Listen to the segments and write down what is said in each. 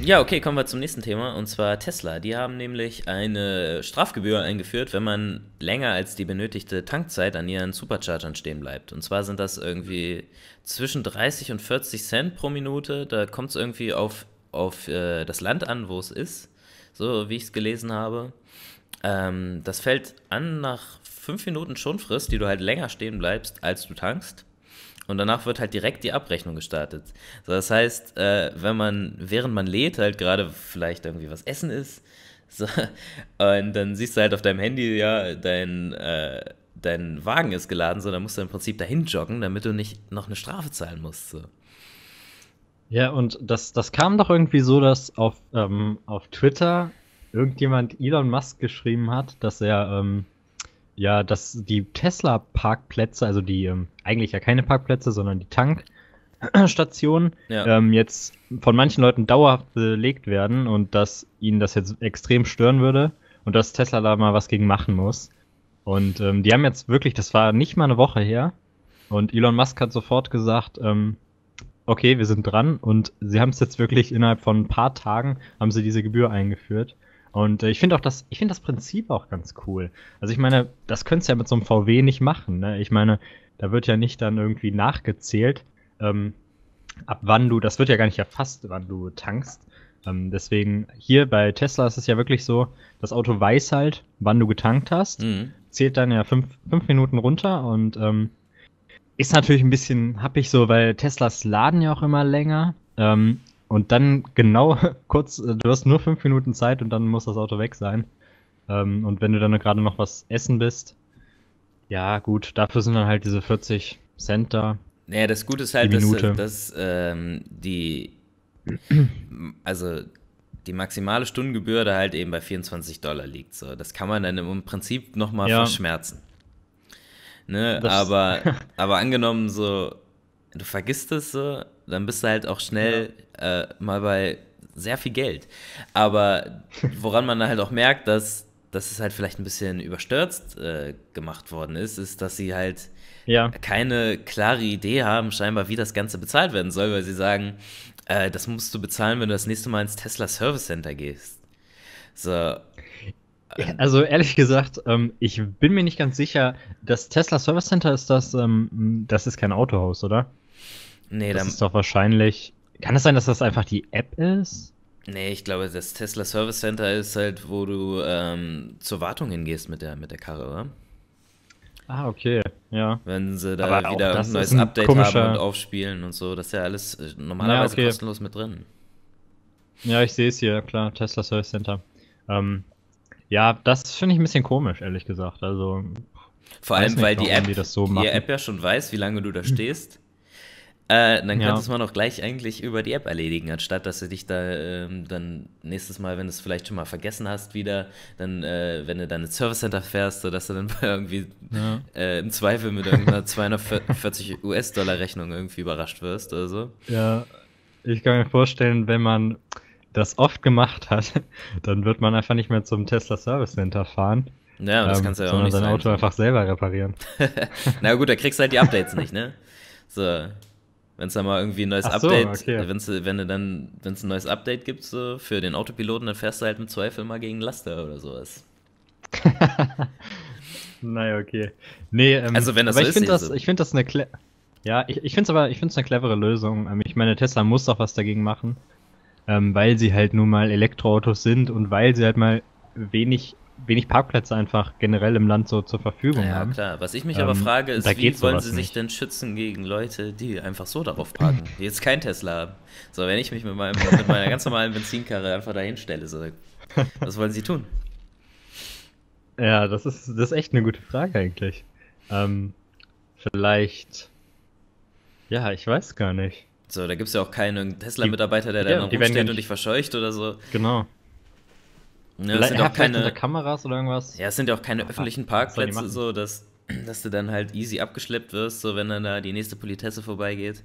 Ja, okay, kommen wir zum nächsten Thema und zwar Tesla. Die haben nämlich eine Strafgebühr eingeführt, wenn man länger als die benötigte Tankzeit an ihren Superchargern stehen bleibt. Und zwar sind das irgendwie zwischen 30 und 40 Cent pro Minute. Da kommt es irgendwie auf, auf äh, das Land an, wo es ist, so wie ich es gelesen habe. Ähm, das fällt an nach 5 Minuten Schonfrist, die du halt länger stehen bleibst, als du tankst und danach wird halt direkt die Abrechnung gestartet. So, das heißt, äh, wenn man, während man lädt, halt gerade vielleicht irgendwie was essen ist, so, und dann siehst du halt auf deinem Handy, ja, dein, äh, dein Wagen ist geladen, so, dann musst du im Prinzip dahin joggen, damit du nicht noch eine Strafe zahlen musst. So. Ja, und das, das kam doch irgendwie so, dass auf, ähm, auf Twitter irgendjemand Elon Musk geschrieben hat, dass er ähm, ja, dass die Tesla-Parkplätze, also die ähm, eigentlich ja keine Parkplätze, sondern die Tankstationen, ja. ähm, jetzt von manchen Leuten dauerhaft belegt werden und dass ihnen das jetzt extrem stören würde und dass Tesla da mal was gegen machen muss. Und ähm, die haben jetzt wirklich, das war nicht mal eine Woche her, und Elon Musk hat sofort gesagt, ähm, okay, wir sind dran. Und sie haben es jetzt wirklich innerhalb von ein paar Tagen, haben sie diese Gebühr eingeführt. Und äh, ich finde auch das, ich finde das Prinzip auch ganz cool. Also ich meine, das könntest du ja mit so einem VW nicht machen. Ne? Ich meine, da wird ja nicht dann irgendwie nachgezählt, ähm, ab wann du, das wird ja gar nicht erfasst, wann du tankst. Ähm, deswegen hier bei Tesla ist es ja wirklich so, das Auto weiß halt, wann du getankt hast, mhm. zählt dann ja fünf, fünf Minuten runter und ähm, ist natürlich ein bisschen happig so, weil Teslas laden ja auch immer länger. Ähm, und dann genau kurz, äh, du hast nur fünf Minuten Zeit und dann muss das Auto weg sein. Ähm, und wenn du dann gerade noch was essen bist, ja gut, dafür sind dann halt diese 40 Cent da. Naja, das Gute ist halt, dass, dass ähm, die, also die maximale Stundengebühr da halt eben bei 24 Dollar liegt. So, das kann man dann im Prinzip nochmal ja. verschmerzen. Ne, aber, aber angenommen so, du vergisst es so, dann bist du halt auch schnell ja. äh, mal bei sehr viel Geld. Aber woran man halt auch merkt, dass, dass es halt vielleicht ein bisschen überstürzt äh, gemacht worden ist, ist, dass sie halt ja. keine klare Idee haben, scheinbar, wie das Ganze bezahlt werden soll, weil sie sagen, äh, das musst du bezahlen, wenn du das nächste Mal ins Tesla Service Center gehst. So. Äh, also ehrlich gesagt, ähm, ich bin mir nicht ganz sicher. Das Tesla Service Center ist das, ähm, das ist kein Autohaus, oder? Nee, das ist doch wahrscheinlich. Kann es sein, dass das einfach die App ist? Nee, ich glaube, das Tesla Service Center ist halt, wo du ähm, zur Wartung hingehst mit der, mit der Karre, oder? Ah, okay, ja. Wenn sie da Aber wieder ein neues ein Update komischer... haben und aufspielen und so, das ist ja alles äh, normalerweise ja, okay. kostenlos mit drin. Ja, ich sehe es hier, klar, Tesla Service Center. Ähm, ja, das finde ich ein bisschen komisch, ehrlich gesagt. Also vor allem, nicht, weil die App, die, so die App ja schon weiß, wie lange du da stehst. Äh, dann ja. könntest man auch gleich eigentlich über die App erledigen, anstatt dass du dich da ähm, dann nächstes Mal, wenn du es vielleicht schon mal vergessen hast, wieder, dann, äh, wenn du dann ins Service Center fährst, sodass du dann irgendwie ja. äh, im Zweifel mit irgendeiner 240 US-Dollar-Rechnung irgendwie überrascht wirst oder so. Ja, ich kann mir vorstellen, wenn man das oft gemacht hat, dann wird man einfach nicht mehr zum Tesla Service Center fahren. Ja, das ähm, kannst du ja auch nicht. Sondern dein Auto einfach selber reparieren. Na gut, da kriegst du halt die Updates nicht, ne? So. Wenn es da mal irgendwie ein neues so, Update, okay. wenn's, wenn du dann, wenn es ein neues Update gibt so, für den Autopiloten, dann fährst du halt im Zweifel mal gegen Laster oder sowas. naja, okay. Nee, ähm, also wenn das aber so ich finde das, so. find das eine Cle ja, ich, ich finde es aber, ich finde eine clevere Lösung. Ähm, ich meine, Tesla muss doch was dagegen machen ähm, weil sie halt nun mal Elektroautos sind und weil sie halt mal wenig wenig Parkplätze einfach generell im Land so zur Verfügung ja, haben. Ja, klar. Was ich mich ähm, aber frage, ist, wie wollen sie sich nicht. denn schützen gegen Leute, die einfach so darauf parken, die jetzt kein Tesla haben? So, wenn ich mich mit, meinem, mit meiner ganz normalen Benzinkarre einfach dahin stelle, so, was wollen sie tun? Ja, das ist, das ist echt eine gute Frage eigentlich. Ähm, vielleicht, ja, ich weiß gar nicht. So, da gibt es ja auch keinen Tesla-Mitarbeiter, der da ja, rumsteht und dich verscheucht oder so. Genau. Ja, es Le sind auch keine Kameras oder irgendwas. Ja, es sind ja auch keine Ach, öffentlichen Parkplätze, so dass, dass du dann halt easy abgeschleppt wirst, so wenn dann da die nächste Politesse vorbeigeht.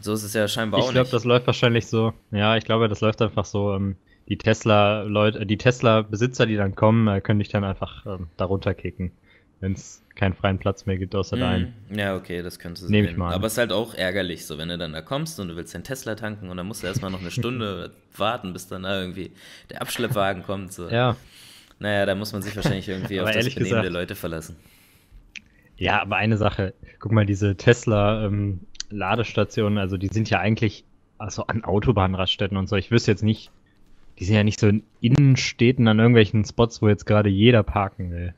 So ist es ja scheinbar auch Ich glaube, das läuft wahrscheinlich so. Ja, ich glaube, das läuft einfach so. Ähm, die Tesla-Leute, die Tesla-Besitzer, die dann kommen, äh, können dich dann einfach ähm, darunter kicken wenn es keinen freien Platz mehr gibt außer mhm. deinen. Ja, okay, das könnte sein. Nehme ich mal. Aber es ist halt auch ärgerlich, so wenn du dann da kommst und du willst deinen Tesla tanken und dann musst du erstmal noch eine Stunde warten, bis dann da irgendwie der Abschleppwagen kommt. So. Ja. Naja, da muss man sich wahrscheinlich irgendwie auf das Benehmen gesagt, der Leute verlassen. Ja, aber eine Sache, guck mal, diese Tesla-Ladestationen, ähm, also die sind ja eigentlich also an Autobahnraststätten und so. Ich wüsste jetzt nicht, die sind ja nicht so in Innenstädten an irgendwelchen Spots, wo jetzt gerade jeder parken will.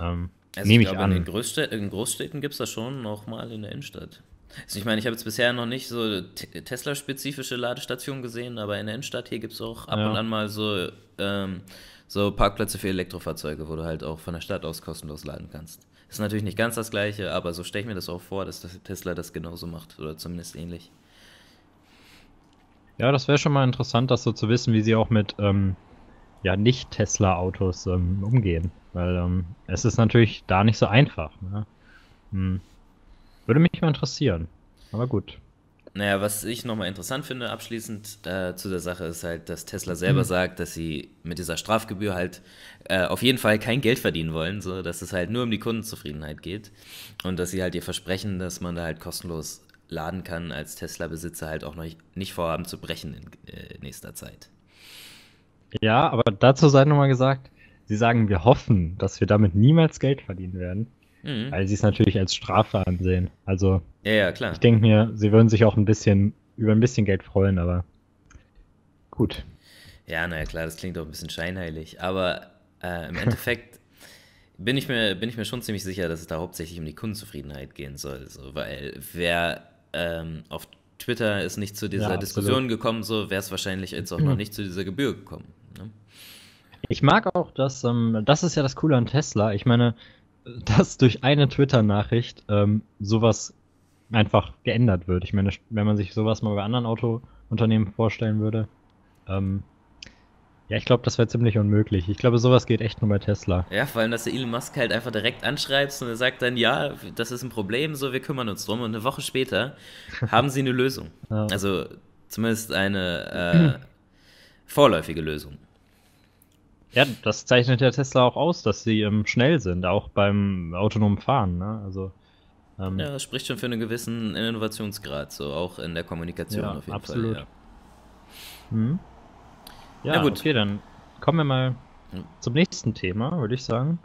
Ähm, also Nehme ich, glaube, an. In, Großstä in Großstädten gibt es das schon nochmal in der Innenstadt. Also ich meine, ich habe jetzt bisher noch nicht so Tesla-spezifische Ladestationen gesehen, aber in der Innenstadt hier gibt es auch ab ja. und an mal so, ähm, so Parkplätze für Elektrofahrzeuge, wo du halt auch von der Stadt aus kostenlos laden kannst. Ist natürlich nicht ganz das gleiche, aber so stelle ich mir das auch vor, dass Tesla das genauso macht oder zumindest ähnlich. Ja, das wäre schon mal interessant, das so zu wissen, wie sie auch mit ähm, ja, Nicht-Tesla-Autos ähm, umgehen. Weil ähm, es ist natürlich da nicht so einfach. Ne? Hm. Würde mich mal interessieren. Aber gut. Naja, was ich nochmal interessant finde, abschließend äh, zu der Sache, ist halt, dass Tesla selber mhm. sagt, dass sie mit dieser Strafgebühr halt äh, auf jeden Fall kein Geld verdienen wollen, so dass es halt nur um die Kundenzufriedenheit geht. Und dass sie halt ihr Versprechen, dass man da halt kostenlos laden kann, als Tesla-Besitzer halt auch noch nicht vorhaben zu brechen in äh, nächster Zeit. Ja, aber dazu sei nochmal gesagt, sie sagen, wir hoffen, dass wir damit niemals Geld verdienen werden, mhm. weil sie es natürlich als Strafe ansehen. Also, ja, ja, klar. ich denke mir, sie würden sich auch ein bisschen über ein bisschen Geld freuen, aber gut. Ja, naja, klar, das klingt auch ein bisschen scheinheilig, aber äh, im Endeffekt bin, ich mir, bin ich mir schon ziemlich sicher, dass es da hauptsächlich um die Kundenzufriedenheit gehen soll, so, weil wer ähm, auf Twitter ist nicht zu dieser ja, Diskussion gekommen, so wäre es wahrscheinlich jetzt auch noch nicht zu dieser Gebühr gekommen. Ich mag auch, dass ähm, das ist ja das Coole an Tesla. Ich meine, dass durch eine Twitter-Nachricht ähm, sowas einfach geändert wird. Ich meine, wenn man sich sowas mal bei anderen Autounternehmen vorstellen würde, ähm, ja, ich glaube, das wäre ziemlich unmöglich. Ich glaube, sowas geht echt nur bei Tesla. Ja, vor allem, dass der Elon Musk halt einfach direkt anschreibt und er sagt dann, ja, das ist ein Problem, so, wir kümmern uns drum. Und eine Woche später haben sie eine Lösung. Ja. Also zumindest eine äh, vorläufige Lösung. Ja, das zeichnet ja Tesla auch aus, dass sie ähm, schnell sind, auch beim autonomen Fahren. Ne? Also, ähm, ja, das spricht schon für einen gewissen Innovationsgrad, so auch in der Kommunikation ja, auf jeden absolut. Fall. Ja. Hm? ja, ja gut. Okay, dann kommen wir mal hm. zum nächsten Thema, würde ich sagen.